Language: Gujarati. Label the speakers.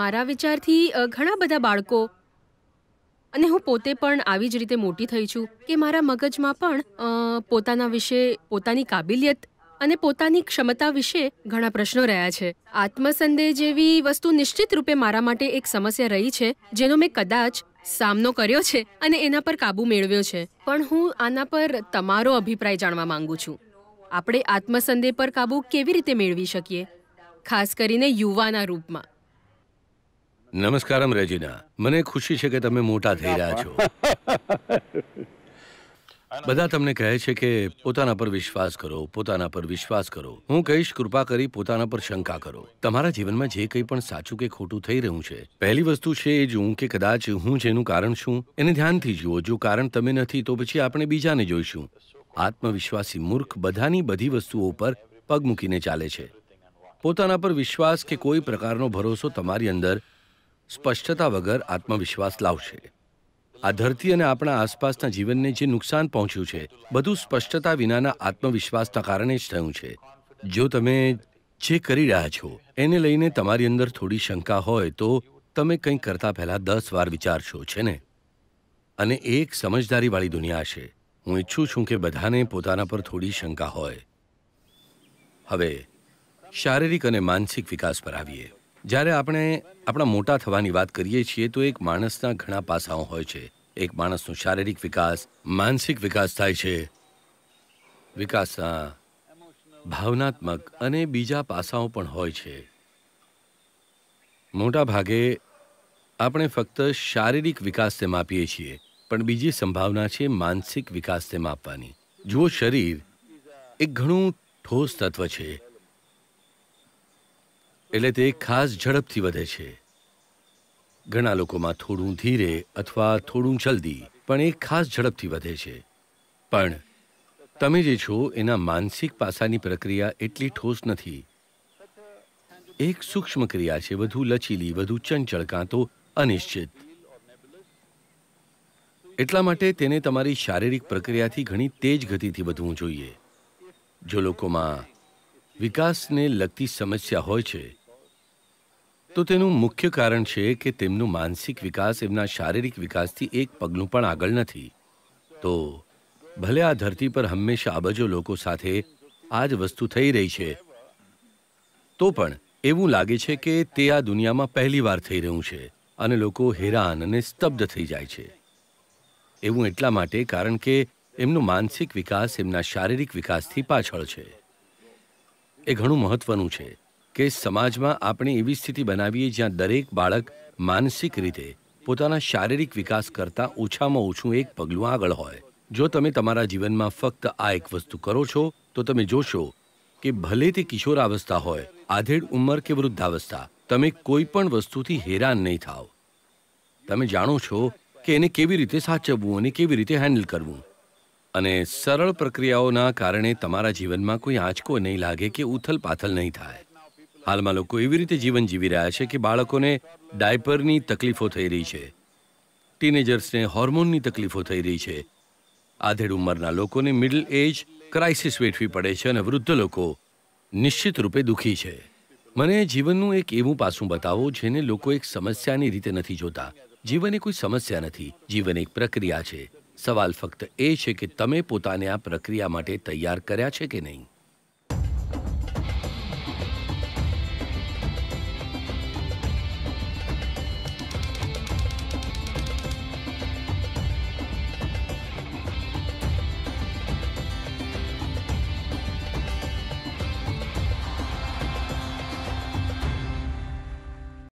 Speaker 1: મારા વિચારથી ઘણા બધા બાળકો અને હું પોતે પણ આવી જ રીતે મોટી થઈ છું કે મારા મગજમાં પણ પોતાના વિશે પોતાની કાબિલિયત અને પોતાની ક્ષમતા વિશે ઘણા પ્રશ્નો રહ્યા છે આત્મસંદેહ જેવી વસ્તુ નિશ્ચિત રૂપે મારા માટે એક સમસ્યા રહી છે જેનો મેં કદાચ સામનો કર્યો છે અને એના પર કાબુ મેળવ્યો છે પણ હું આના પર તમારો અભિપ્રાય જાણવા માંગુ છું આપણે આત્મસંદેહ પર કાબુ કેવી રીતે મેળવી શકીએ ખાસ કરીને યુવાના રૂપમાં
Speaker 2: નમસ્કારમ રેજીના મને ખુશી છે કે તમે મોટા થઈ રહ્યા છો બધા તમને કહે છે કે પોતાના પર વિશ્વાસ કરો પોતાના પર વિશ્વાસ કરો હું કહીશ કૃપા કરી પોતાના પર શંકા કરો તમારા જીવનમાં જે કંઈ પણ સાચું કે ખોટું થઈ રહ્યું છે પહેલી વસ્તુ છે એ જોવું કે કદાચ હું જેનું કારણ છું એને ધ્યાનથી જુઓ જો કારણ તમે નથી તો પછી આપણે બીજાને જોઈશું આત્મવિશ્વાસી મૂર્ખ બધાની બધી વસ્તુઓ ઉપર પગ મૂકીને ચાલે છે પોતાના પર વિશ્વાસ કે કોઈ પ્રકારનો ભરોસો તમારી અંદર સ્પષ્ટતા વગર આત્મવિશ્વાસ લાવશે આ ધરતી અને આપણા આસપાસના જીવનને જે નુકસાન પહોંચ્યું છે બધું સ્પષ્ટતા વિનાના આત્મવિશ્વાસના કારણે જ થયું છે જો તમે જે કરી રહ્યા છો એને લઈને તમારી અંદર થોડી શંકા હોય તો તમે કંઈક કરતા પહેલાં દસ વાર વિચારશો છે ને અને એક સમજદારીવાળી દુનિયા છે હું ઈચ્છું છું કે બધાને પોતાના પર થોડી શંકા હોય હવે શારીરિક અને માનસિક વિકાસ પર આવીએ જ્યારે આપણે આપણા મોટા થવાની વાત કરીએ છીએ તો એક માણસના ઘણા પાસાઓ હોય છે એક માણસનો શારીરિક વિકાસ માનસિક વિકાસ થાય છે વિકાસના ભાવનાત્મક અને બીજા પાસાઓ પણ હોય છે મોટા ભાગે આપણે ફક્ત શારીરિક વિકાસ તેમ આપીએ છીએ પણ બીજી સંભાવના છે માનસિક વિકાસ તેમ આપવાની જુઓ શરીર એક ઘણું ઠોસ તત્વ છે એટલે તે ખાસ ઝડપથી વધે છે ઘણા લોકોમાં થોડું ધીરે અથવા થોડું જલ્દી પણ એ ખાસ ઝડપથી વધે છે પણ તમે જે છો એના માનસિક પાસાની પ્રક્રિયા એટલી ઠોસ નથી એક સૂક્ષ્મ ક્રિયા છે વધુ લચીલી વધુ ચંચળ કાં તો અનિશ્ચિત એટલા માટે તેને તમારી શારીરિક પ્રક્રિયાથી ઘણી તેજ ગતિથી વધવું જોઈએ જો લોકોમાં વિકાસને લગતી સમસ્યા હોય છે તો તેનું મુખ્ય કારણ છે કે તેમનું માનસિક વિકાસ એમના શારીરિક વિકાસથી એક પગલું પણ આગળ નથી તો ભલે આ ધરતી પર હંમેશા અબજો લોકો સાથે આ જ વસ્તુ થઈ રહી છે તો પણ એવું લાગે છે કે તે આ દુનિયામાં પહેલીવાર થઈ રહ્યું છે અને લોકો હેરાન અને સ્તબ્ધ થઈ જાય છે એવું એટલા માટે કારણ કે એમનો માનસિક વિકાસ એમના શારીરિક વિકાસથી પાછળ છે એ ઘણું મહત્વનું છે કે સમાજમાં આપણે એવી સ્થિતિ બનાવીએ જ્યાં દરેક બાળક માનસિક રીતે પોતાના શારીરિક વિકાસ કરતાં ઓછામાં ઓછું એક પગલું આગળ હોય જો તમે તમારા જીવનમાં ફક્ત આ એક વસ્તુ કરો છો તો તમે જોશો કે ભલે તે કિશોરાવસ્થા હોય આધેડ ઉંમર કે વૃદ્ધાવસ્થા તમે કોઈ પણ વસ્તુથી હેરાન નહીં થાઓ તમે જાણો છો કે એને કેવી રીતે સાચવવું અને કેવી રીતે હેન્ડલ કરવું અને સરળ પ્રક્રિયાઓના કારણે તમારા જીવનમાં કોઈ આંચકો નહીં લાગે કે ઉથલ પાથલ નહીં થાય હાલમાં લોકો એવી રીતે જીવન જીવી રહ્યા છે કે બાળકોને ડાયપરની તકલીફો થઈ રહી છે ટીનેજર્સને હોર્મોનની તકલીફો થઈ રહી છે આધેડ ઉંમરના લોકોને મિડલ એજ ક્રાઇસિસ વેઠવી પડે છે અને વૃદ્ધ લોકો નિશ્ચિત રૂપે દુઃખી છે મને જીવનનું એક એવું પાસું બતાવો જેને લોકો એક સમસ્યાની રીતે નથી જોતા જીવન એ કોઈ સમસ્યા નથી જીવન એક પ્રક્રિયા છે સવાલ ફક્ત એ છે કે તમે પોતાને આ પ્રક્રિયા માટે તૈયાર કર્યા છે કે નહીં